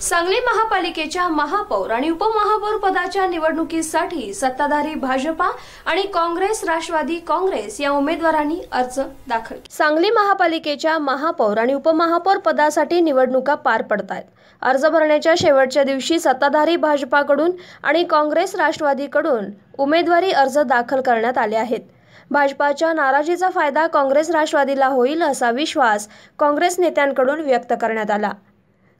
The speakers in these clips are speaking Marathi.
सांगली महापालिकेच्या महापौर आणि उपमहापौर पदाच्या निवडणुकीसाठी सत्ताधारी भाजपा आणि काँग्रेस राष्ट्रवादी काँग्रेस या उमेदवारांनी अर्ज दाखल सांगली महापालिकेच्या महापौर आणि उपमहापौर पदासाठी निवडणुका पार पडत आहेत अर्ज भरण्याच्या शेवटच्या दिवशी सत्ताधारी भाजपाकडून आणि काँग्रेस राष्ट्रवादीकडून उमेदवारी अर्ज दाखल करण्यात आले आहेत भाजपाच्या नाराजीचा फायदा काँग्रेस राष्ट्रवादीला होईल असा विश्वास काँग्रेस नेत्यांकडून व्यक्त करण्यात आला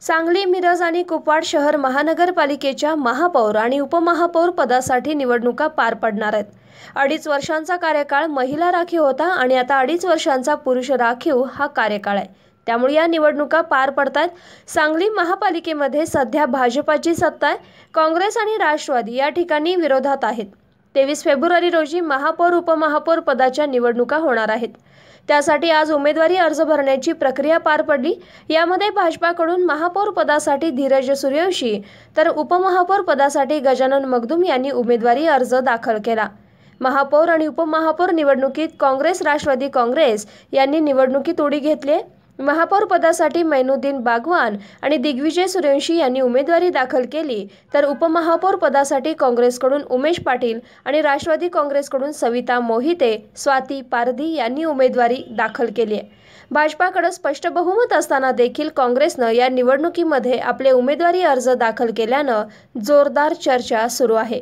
सांगली मिरज आणि कुपवाड शहर महानगरपालिकेच्या महापौर आणि उपमहापौर पदासाठी निवडणुका पार पडणार आहेत अडीच वर्षांचा कार्यकाळ महिला राखीव होता आणि आता अडीच वर्षांचा पुरुष राखीव हा कार्यकाळ आहे त्यामुळे या निवडणुका पार पडतात सांगली महापालिकेमध्ये सध्या भाजपाची सत्ता आहे काँग्रेस आणि राष्ट्रवादी या ठिकाणी विरोधात आहेत तेवीस फेब्रुवारी रोजी महापौर उपमहापौर पदाच्या निवडणुका होणार आहेत त्यासाठी आज उमेदवारी अर्ज भरण्याची प्रक्रिया पार पडली यामध्ये भाजपाकडून महापौर पदासाठी धीरज सूर्यवंशी तर उपमहापौर पदासाठी गजानन मगदुम यांनी उमेदवारी अर्ज दाखल केला महापौर आणि उपमहापौर निवडणुकीत काँग्रेस राष्ट्रवादी काँग्रेस यांनी निवडणुकीत उडी घेतली महापौर पदासाठी मैनुद्दीन बागवान आणि दिग्विजय सूर्यवंशी यांनी उमेदवारी दाखल केली तर उपमहापौर पदासाठी काँग्रेसकडून उमेश पाटील आणि राष्ट्रवादी काँग्रेसकडून सविता मोहिते स्वाती पारधी यांनी उमेदवारी दाखल केली आहे भाजपाकडे स्पष्ट बहुमत असताना देखील काँग्रेसनं या निवडणुकीमध्ये आपले उमेदवारी अर्ज दाखल केल्यानं जोरदार चर्चा सुरू आहे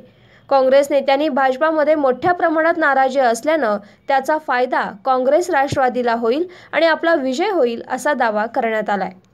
काँग्रेस नेत्यांनी भाजपामध्ये मोठ्या प्रमाणात नाराजी असल्यानं त्याचा फायदा काँग्रेस राष्ट्रवादीला होईल आणि आपला विजय होईल असा दावा करण्यात आलाय